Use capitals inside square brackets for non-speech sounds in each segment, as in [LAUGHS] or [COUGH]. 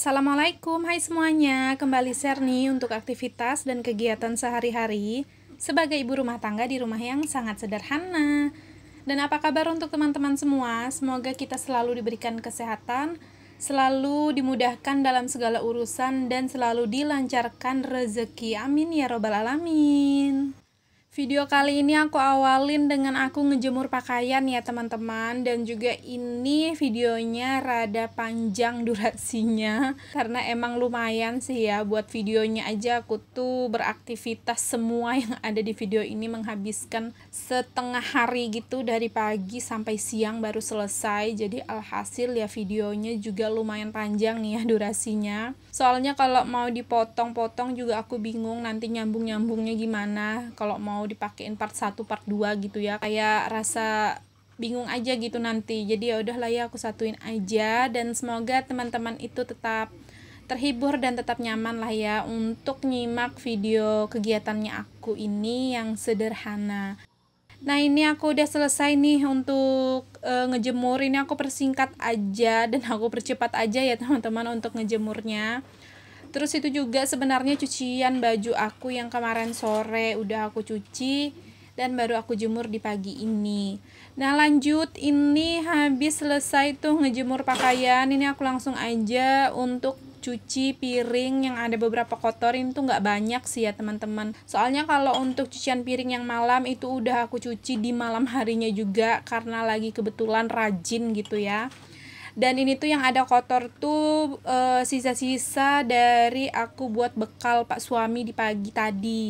Assalamualaikum, hai semuanya. Kembali share nih untuk aktivitas dan kegiatan sehari-hari sebagai ibu rumah tangga di rumah yang sangat sederhana. Dan apa kabar untuk teman-teman semua? Semoga kita selalu diberikan kesehatan, selalu dimudahkan dalam segala urusan, dan selalu dilancarkan rezeki. Amin ya Robbal 'Alamin. Video kali ini aku awalin dengan aku ngejemur pakaian ya teman-teman Dan juga ini videonya rada panjang [LAUGHS] durasinya Karena emang lumayan sih ya buat videonya aja aku tuh beraktivitas semua yang ada di video ini Menghabiskan setengah hari gitu dari pagi sampai siang baru selesai Jadi alhasil ya videonya juga lumayan panjang nih ya durasinya Soalnya kalau mau dipotong-potong juga aku bingung nanti nyambung-nyambungnya gimana Kalau mau mau dipakein part 1 part 2 gitu ya kayak rasa bingung aja gitu nanti jadi ya udahlah ya aku satuin aja dan semoga teman-teman itu tetap terhibur dan tetap nyaman lah ya untuk nyimak video kegiatannya aku ini yang sederhana Nah ini aku udah selesai nih untuk e, ngejemur ini aku persingkat aja dan [LAUGHS] aku percepat aja ya teman-teman untuk ngejemurnya Terus itu juga sebenarnya cucian baju aku yang kemarin sore udah aku cuci dan baru aku jemur di pagi ini. Nah, lanjut ini habis selesai tuh ngejemur pakaian, ini aku langsung aja untuk cuci piring yang ada beberapa kotorin tuh nggak banyak sih ya teman-teman soalnya kalau untuk cucian piring yang malam itu udah aku cuci di malam harinya juga karena lagi kebetulan rajin gitu ya dan ini tuh yang ada kotor tuh uh, sisa-sisa dari aku buat bekal pak suami di pagi tadi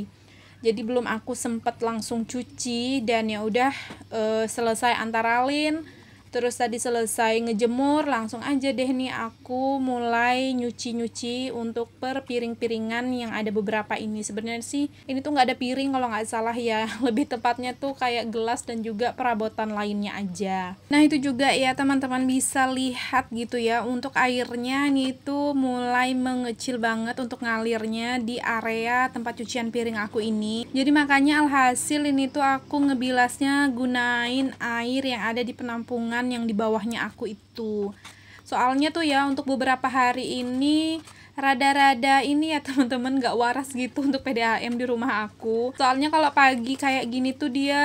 jadi belum aku sempet langsung cuci dan ya udah uh, selesai antara lin terus tadi selesai ngejemur langsung aja deh nih aku mulai nyuci-nyuci untuk per piring-piringan yang ada beberapa ini sebenarnya sih ini tuh nggak ada piring kalau nggak salah ya [LAUGHS] lebih tepatnya tuh kayak gelas dan juga perabotan lainnya aja nah itu juga ya teman-teman bisa lihat gitu ya untuk airnya nih itu mulai mengecil banget untuk ngalirnya di area tempat cucian piring aku ini jadi makanya alhasil ini tuh aku ngebilasnya gunain air yang ada di penampungan yang di bawahnya aku itu soalnya tuh ya untuk beberapa hari ini rada-rada ini ya [LAUGHS] teman-teman gak waras gitu untuk PDAM di rumah aku soalnya kalau pagi kayak gini tuh dia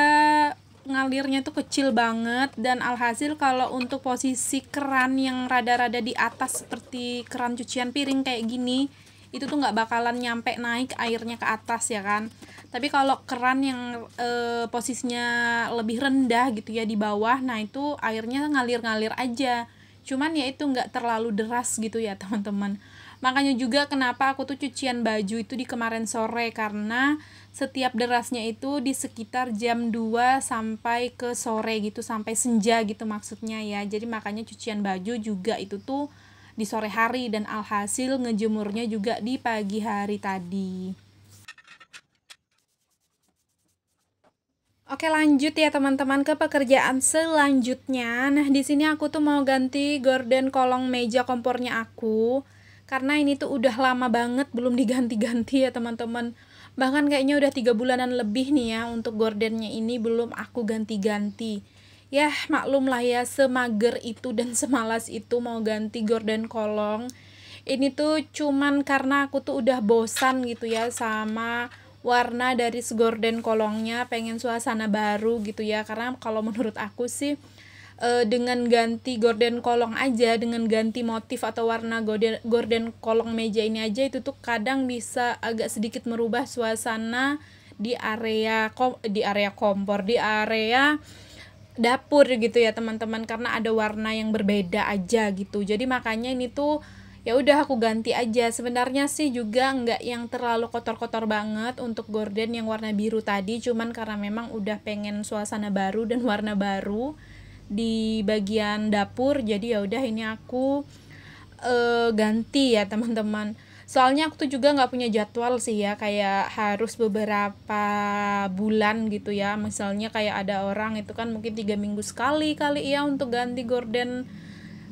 ngalirnya tuh kecil banget dan alhasil kalau untuk posisi keran yang rada-rada di atas seperti keran cucian piring kayak gini itu tuh nggak bakalan nyampe naik airnya ke atas ya kan tapi kalau keran yang e, posisinya lebih rendah gitu ya di bawah nah itu airnya ngalir-ngalir aja cuman ya itu nggak terlalu deras gitu ya [LAUGHS] teman-teman makanya juga kenapa aku tuh cucian baju itu di kemarin sore karena setiap derasnya itu di sekitar jam 2 sampai ke sore gitu sampai senja gitu maksudnya ya jadi makanya cucian baju juga itu tuh di sore hari dan alhasil ngejemurnya juga di pagi hari tadi Oke lanjut ya teman-teman ke pekerjaan selanjutnya. Nah di sini aku tuh mau ganti gorden kolong meja kompornya aku karena ini tuh udah lama banget belum diganti-ganti ya teman-teman. Bahkan kayaknya udah tiga bulanan lebih nih ya untuk gordennya ini belum aku ganti-ganti. Ya maklum lah ya semager itu dan semalas itu mau ganti gorden kolong. Ini tuh cuman karena aku tuh udah bosan gitu ya sama warna dari segorden kolongnya pengen suasana baru gitu ya karena kalau menurut aku sih eh, dengan ganti gorden kolong aja dengan ganti motif atau warna gorden gorden kolong meja ini aja itu tuh kadang bisa agak sedikit merubah suasana di area kom di area kompor di area dapur gitu ya teman-teman karena ada warna yang berbeda aja gitu jadi makanya ini tuh ya udah aku ganti aja sebenarnya sih juga nggak yang terlalu kotor-kotor banget untuk gorden yang warna biru tadi cuman karena memang udah pengen suasana baru dan warna baru di bagian dapur jadi ya udah ini aku uh, ganti ya teman-teman soalnya aku tuh juga nggak punya jadwal sih ya kayak harus beberapa bulan gitu ya misalnya kayak ada orang itu kan mungkin tiga minggu sekali kali ya untuk ganti gorden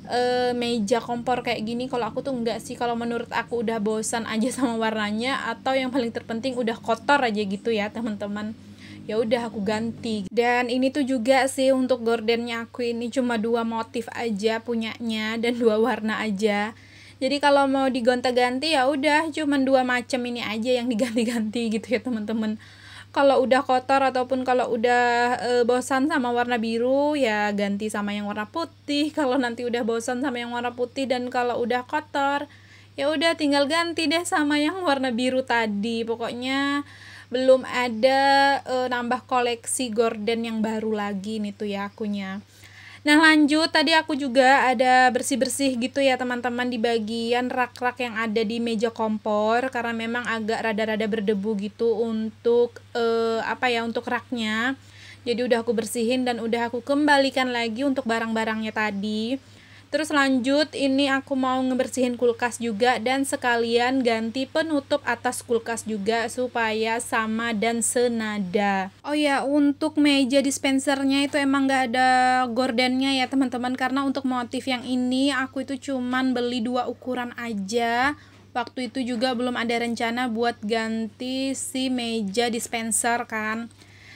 uh, meja kompor kayak gini kalau aku tuh enggak sih kalau menurut aku udah bosan aja [LAUGHS] sama warnanya atau yang paling terpenting udah kotor aja gitu ya teman-teman ya udah aku ganti dan ini tuh juga sih untuk gordennya aku ini cuma dua motif aja punyanya [LAUGHS] dan dua warna aja jadi kalau mau digonta-ganti ya udah cuma dua macam ini aja yang diganti-ganti gitu ya teman-teman kalau udah kotor ataupun kalau udah e, bosan sama warna biru ya ganti sama yang warna putih [LAUGHS] kalau nanti udah bosan sama yang warna putih dan kalau udah kotor ya udah tinggal ganti deh sama yang warna biru tadi pokoknya belum ada e, nambah koleksi gorden yang baru lagi nih tuh ya akunya Nah lanjut tadi aku juga ada bersih-bersih gitu ya teman-teman di bagian rak-rak yang ada di meja kompor karena memang agak rada-rada berdebu gitu untuk eh, apa ya untuk raknya. Jadi udah aku bersihin dan udah aku kembalikan lagi untuk barang-barangnya tadi. Terus lanjut, ini aku mau ngebersihin kulkas juga dan sekalian ganti penutup atas kulkas juga supaya sama dan senada. Oh ya, untuk meja dispensernya itu emang gak ada gordennya ya teman-teman karena untuk motif yang ini aku itu cuman beli dua ukuran aja. Waktu itu juga belum ada rencana buat ganti si meja dispenser kan.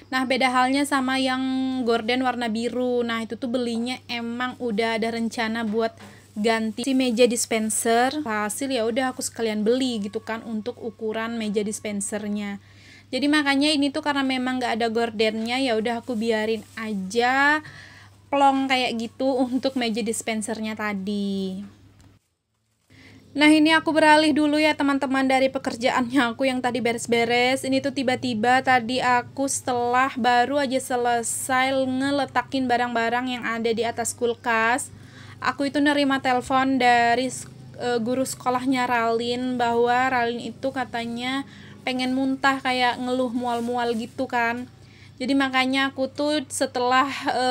Nah, beda halnya sama yang gorden warna biru. Nah, itu tuh belinya emang udah ada rencana buat ganti si meja dispenser. Hasil ya udah aku sekalian beli gitu kan untuk ukuran meja dispensernya. Jadi makanya ini tuh karena memang nggak ada gordennya ya udah aku biarin aja plong kayak gitu [LAUGHS] untuk meja dispensernya tadi. Nah ini aku beralih dulu ya teman-teman dari pekerjaannya aku yang tadi beres-beres Ini tuh tiba-tiba tadi aku setelah baru aja selesai ngeletakin barang-barang yang ada di atas kulkas Aku itu nerima telepon dari uh, guru sekolahnya Ralin bahwa Ralin itu katanya pengen muntah kayak ngeluh mual-mual gitu kan jadi makanya aku tuh setelah e,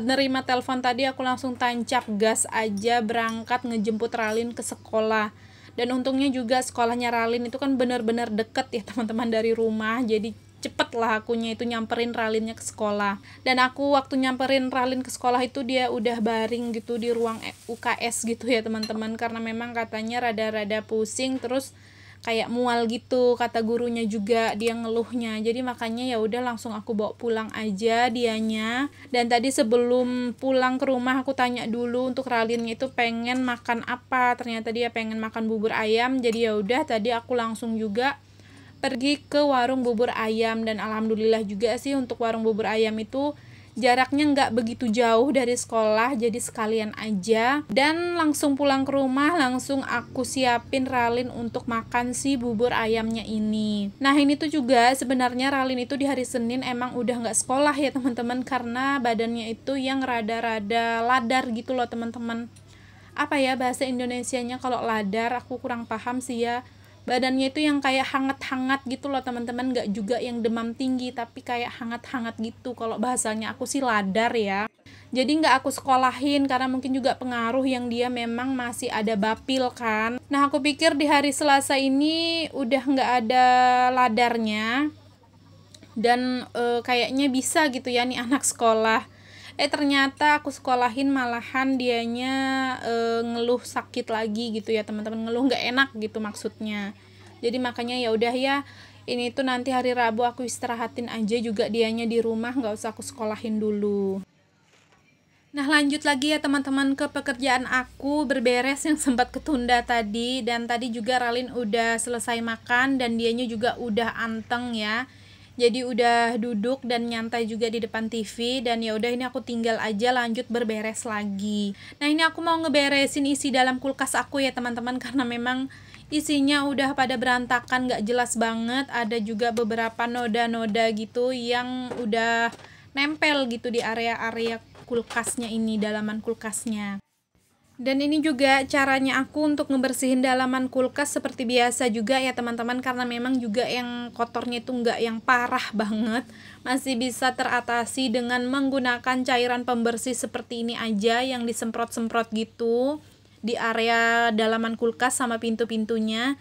nerima telepon tadi aku langsung tancap gas aja berangkat ngejemput Ralin ke sekolah. Dan untungnya juga sekolahnya Ralin itu kan bener-bener deket ya [LAUGHS] teman-teman dari rumah. Jadi cepet lah akunya itu nyamperin Ralinnya ke sekolah. Dan aku waktu nyamperin Ralin ke sekolah itu dia udah baring gitu di ruang eh, UKS gitu ya teman-teman. Karena memang katanya rada-rada pusing terus kayak mual gitu kata gurunya juga dia ngeluhnya jadi makanya ya udah langsung aku bawa pulang aja dianya dan tadi sebelum pulang ke rumah aku tanya dulu untuk Ralinnya itu pengen makan apa ternyata dia pengen makan bubur ayam jadi ya udah tadi aku langsung juga pergi ke warung bubur ayam dan alhamdulillah juga sih untuk warung bubur ayam itu jaraknya nggak begitu jauh dari sekolah jadi sekalian aja dan langsung pulang ke rumah langsung aku siapin ralin untuk makan si bubur ayamnya ini nah ini tuh juga sebenarnya ralin itu di hari Senin emang udah nggak sekolah ya teman-teman karena badannya itu yang rada-rada ladar gitu loh teman-teman apa ya bahasa Indonesianya kalau ladar aku kurang paham sih ya badannya itu yang kayak hangat-hangat gitu loh teman-teman nggak juga yang demam tinggi tapi kayak hangat-hangat gitu kalau bahasanya aku sih ladar ya jadi nggak aku sekolahin karena mungkin juga pengaruh yang dia memang masih ada bapil kan nah aku pikir di hari Selasa ini udah nggak ada ladarnya dan e, kayaknya bisa gitu ya nih anak sekolah eh ternyata aku sekolahin malahan dianya e, ngeluh sakit lagi gitu ya teman-teman ngeluh nggak enak gitu maksudnya jadi makanya ya udah ya ini tuh nanti hari Rabu aku istirahatin aja juga dianya di rumah nggak usah aku sekolahin dulu Nah lanjut lagi ya teman-teman ke pekerjaan aku berberes yang sempat ketunda tadi Dan tadi juga Ralin udah selesai makan dan dianya juga udah anteng ya jadi udah duduk dan nyantai juga di depan TV dan ya udah ini aku tinggal aja lanjut berberes lagi. Nah, ini aku mau ngeberesin isi dalam kulkas aku ya teman-teman [LAUGHS] karena memang isinya udah pada berantakan gak jelas banget ada juga beberapa noda-noda gitu yang udah nempel gitu di area-area kulkasnya ini dalaman kulkasnya dan ini juga caranya aku untuk ngebersihin dalaman kulkas seperti biasa juga ya teman-teman karena memang juga yang kotornya itu nggak yang parah banget masih bisa teratasi dengan menggunakan cairan pembersih seperti ini aja yang disemprot-semprot gitu di area dalaman kulkas sama pintu-pintunya.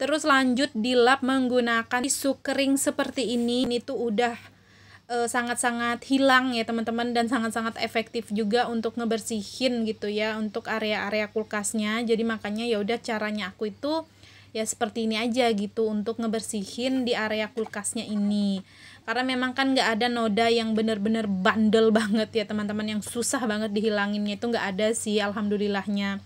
Terus lanjut dilap menggunakan tisu kering seperti ini. Ini tuh udah Eh, sangat-sangat hilang ya teman-teman dan sangat-sangat efektif juga untuk ngebersihin gitu ya untuk area-area kulkasnya jadi makanya ya udah caranya aku itu ya seperti ini aja gitu untuk ngebersihin di area kulkasnya ini karena memang kan nggak ada noda yang bener-bener bandel [LAUGHS] banget ya teman-teman yang susah banget dihilanginnya itu nggak ada sih alhamdulillahnya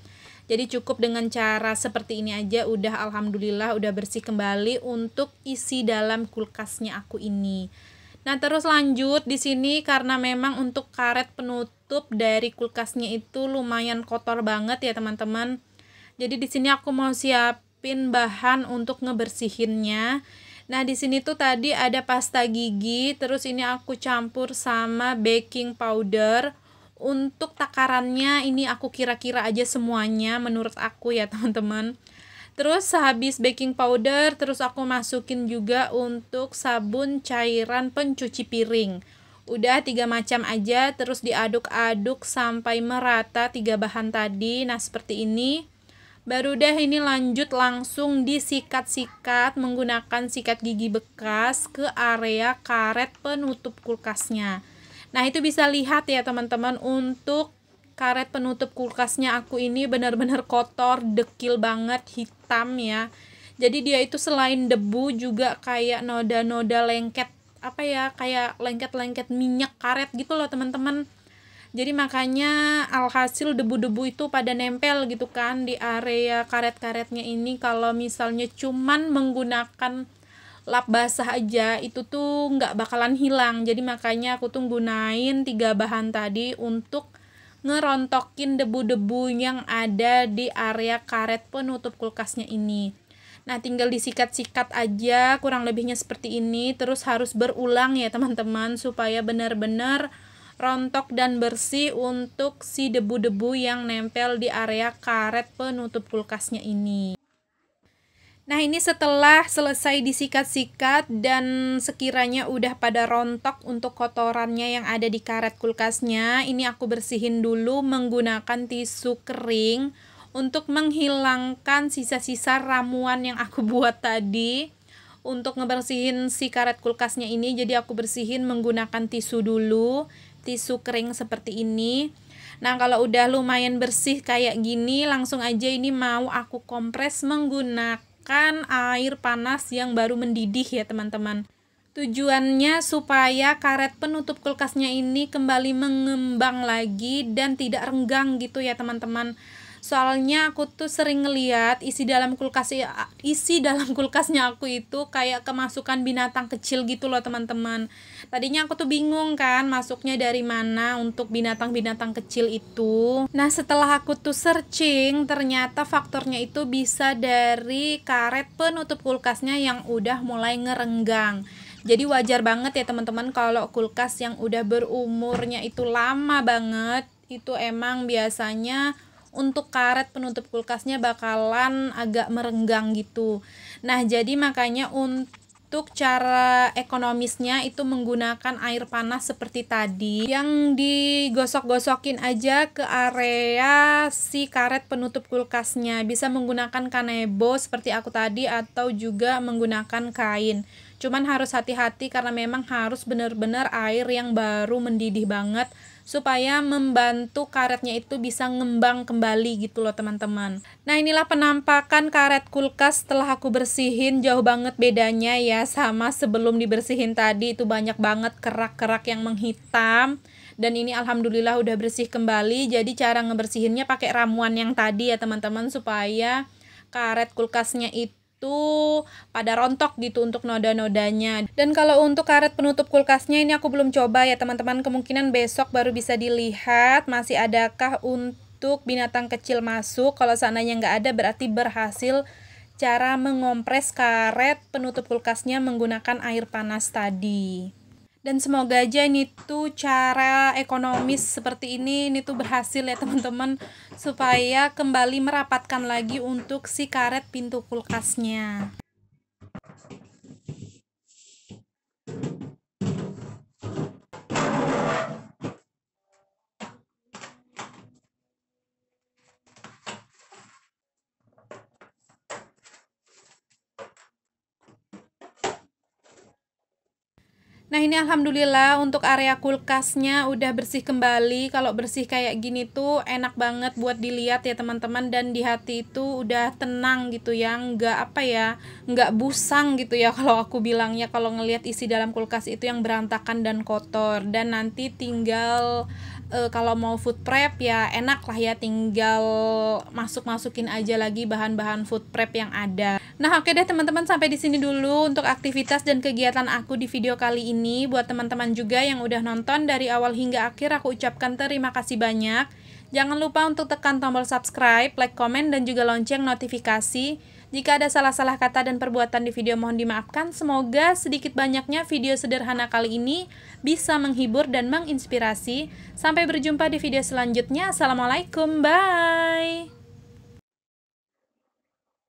jadi cukup dengan cara seperti ini aja udah alhamdulillah udah bersih kembali untuk isi dalam kulkasnya aku ini Nah, terus lanjut di sini karena memang untuk karet penutup dari kulkasnya itu lumayan kotor banget ya, teman-teman. Jadi di sini aku mau siapin bahan untuk ngebersihinnya. Nah, di sini tuh tadi ada pasta gigi, terus ini aku campur sama baking powder. Untuk takarannya ini aku kira-kira aja semuanya menurut aku ya, teman-teman. Terus sehabis baking powder, terus aku masukin juga untuk sabun cairan pencuci piring. Udah tiga macam aja, terus diaduk-aduk sampai merata tiga bahan tadi. Nah, seperti ini. Baru deh ini lanjut langsung disikat-sikat menggunakan sikat gigi bekas ke area karet penutup kulkasnya. Nah, itu bisa lihat ya teman-teman untuk karet penutup kulkasnya aku ini benar-benar kotor, dekil banget, hitam ya. Jadi dia itu selain debu juga kayak noda-noda lengket apa ya, kayak lengket-lengket minyak karet gitu loh teman-teman. Jadi makanya alhasil debu-debu itu pada nempel gitu kan di area karet-karetnya ini kalau misalnya cuman menggunakan lap basah aja itu tuh nggak bakalan hilang jadi makanya aku tuh gunain tiga bahan tadi untuk ngerontokin debu-debu yang ada di area karet penutup kulkasnya ini. Nah, tinggal disikat-sikat aja kurang lebihnya seperti ini, terus harus berulang ya teman-teman supaya benar-benar rontok dan bersih untuk si debu-debu yang nempel di area karet penutup kulkasnya ini. Nah, ini setelah selesai disikat-sikat dan sekiranya udah pada rontok untuk kotorannya yang ada di karet kulkasnya, ini aku bersihin dulu menggunakan tisu kering untuk menghilangkan sisa-sisa ramuan yang aku [LAUGHS] buat tadi. Untuk ngebersihin si karet kulkasnya ini, jadi aku bersihin menggunakan tisu dulu, tisu kering seperti ini. Nah, kalau udah lumayan bersih kayak gini, langsung aja ini mau aku kompres menggunakan menggunakan air panas yang baru mendidih ya teman-teman. Tujuannya supaya karet penutup kulkasnya ini kembali mengembang lagi dan tidak renggang gitu ya teman-teman soalnya aku tuh sering ngeliat isi dalam kulkas isi dalam [LAUGHS] kulkasnya aku itu kayak kemasukan binatang kecil gitu loh teman-teman tadinya aku tuh bingung kan masuknya dari mana untuk binatang-binatang kecil itu nah setelah aku tuh searching ternyata faktornya itu bisa dari karet penutup kulkasnya yang udah mulai ngerenggang jadi wajar banget ya teman-teman kalau kulkas yang udah berumurnya itu lama banget itu emang biasanya untuk karet penutup kulkasnya bakalan agak merenggang gitu. Nah, jadi makanya untuk cara ekonomisnya itu menggunakan air panas seperti tadi yang digosok-gosokin aja ke area si karet penutup kulkasnya. Bisa menggunakan kanebo seperti aku tadi atau juga menggunakan kain cuman harus hati-hati karena memang harus benar-benar air yang baru mendidih banget supaya membantu karetnya itu bisa ngembang kembali gitu loh teman-teman. Nah inilah penampakan karet kulkas setelah aku bersihin jauh banget bedanya ya sama sebelum dibersihin tadi itu banyak banget kerak-kerak yang menghitam dan ini alhamdulillah udah bersih kembali jadi cara ngebersihinnya pakai ramuan yang tadi ya teman-teman supaya karet kulkasnya itu itu pada rontok gitu untuk noda-nodanya. Dan kalau untuk karet penutup kulkasnya ini aku belum coba ya teman-teman. Kemungkinan besok baru bisa dilihat masih adakah untuk binatang kecil masuk. Kalau seandainya nggak ada berarti berhasil cara mengompres karet penutup kulkasnya menggunakan air panas tadi dan semoga aja ini tuh cara ekonomis seperti ini ini tuh berhasil ya teman-teman supaya kembali merapatkan lagi untuk si karet pintu kulkasnya Nah ini alhamdulillah untuk area kulkasnya udah bersih kembali. Kalau bersih kayak gini tuh enak banget buat dilihat ya teman-teman dan di hati itu udah tenang gitu ya. Nggak apa ya, nggak busang gitu ya [LAUGHS] kalau aku bilangnya kalau ngelihat isi dalam kulkas itu yang berantakan dan kotor dan nanti tinggal e, kalau mau food prep ya enak lah ya tinggal masuk-masukin aja lagi bahan-bahan food prep yang ada. Nah, oke okay deh teman-teman sampai di sini dulu untuk aktivitas dan kegiatan aku di video kali ini. Buat teman-teman juga yang udah nonton dari awal hingga akhir aku ucapkan terima kasih banyak. Jangan lupa untuk tekan tombol subscribe, like, komen dan juga lonceng notifikasi jika ada salah-salah kata dan perbuatan di video mohon dimaafkan. Semoga sedikit banyaknya video sederhana kali ini bisa menghibur dan menginspirasi. Sampai berjumpa di video selanjutnya. Assalamualaikum. Bye.